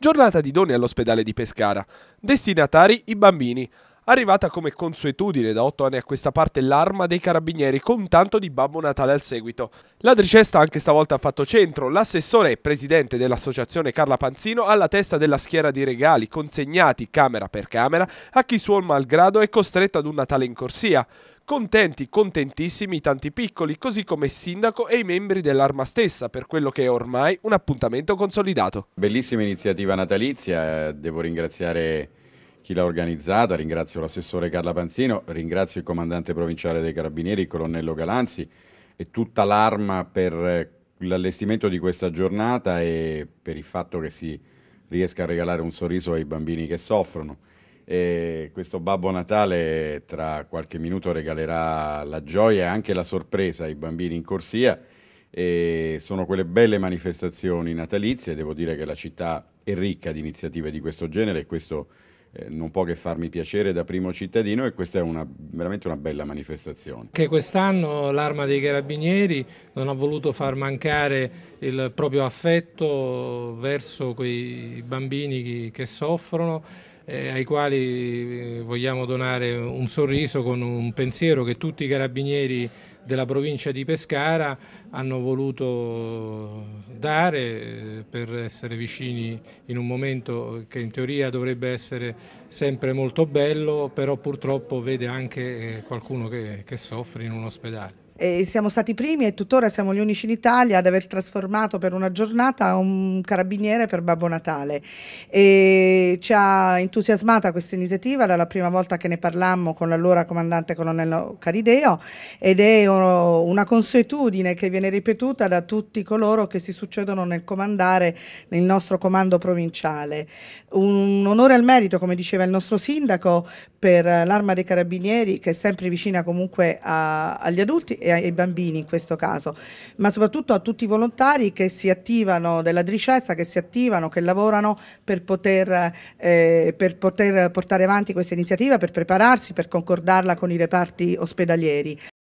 Giornata di doni all'ospedale di Pescara. Destinatari i bambini. Arrivata come consuetudine da otto anni a questa parte l'arma dei carabinieri con tanto di Babbo Natale al seguito. La tricesta anche stavolta ha fatto centro, l'assessore e presidente dell'associazione Carla Panzino alla testa della schiera di regali consegnati camera per camera a chi suol malgrado è costretto ad un Natale in corsia. Contenti, contentissimi i tanti piccoli, così come il sindaco e i membri dell'Arma stessa, per quello che è ormai un appuntamento consolidato. Bellissima iniziativa natalizia, eh, devo ringraziare chi l'ha organizzata, ringrazio l'assessore Carla Panzino, ringrazio il comandante provinciale dei Carabinieri, il colonnello Galanzi e tutta l'Arma per eh, l'allestimento di questa giornata e per il fatto che si riesca a regalare un sorriso ai bambini che soffrono. E questo Babbo Natale tra qualche minuto regalerà la gioia e anche la sorpresa ai bambini in corsia. E sono quelle belle manifestazioni natalizie, devo dire che la città è ricca di iniziative di questo genere e questo eh, non può che farmi piacere da primo cittadino e questa è una, veramente una bella manifestazione. Che quest'anno l'arma dei carabinieri non ha voluto far mancare il proprio affetto verso quei bambini che soffrono eh, ai quali eh, vogliamo donare un sorriso con un pensiero che tutti i carabinieri della provincia di Pescara hanno voluto dare eh, per essere vicini in un momento che in teoria dovrebbe essere sempre molto bello, però purtroppo vede anche eh, qualcuno che, che soffre in un ospedale. E siamo stati i primi e tuttora siamo gli unici in Italia ad aver trasformato per una giornata un carabiniere per Babbo Natale. E ci ha entusiasmata questa iniziativa, dalla prima volta che ne parlammo con l'allora comandante colonnello Carideo ed è una consuetudine che viene ripetuta da tutti coloro che si succedono nel comandare il nostro comando provinciale. Un onore al merito, come diceva il nostro sindaco, per l'arma dei carabinieri che è sempre vicina comunque a, agli adulti e ai bambini in questo caso, ma soprattutto a tutti i volontari che si attivano della Dricessa, che si attivano, che lavorano per poter, eh, per poter portare avanti questa iniziativa, per prepararsi, per concordarla con i reparti ospedalieri.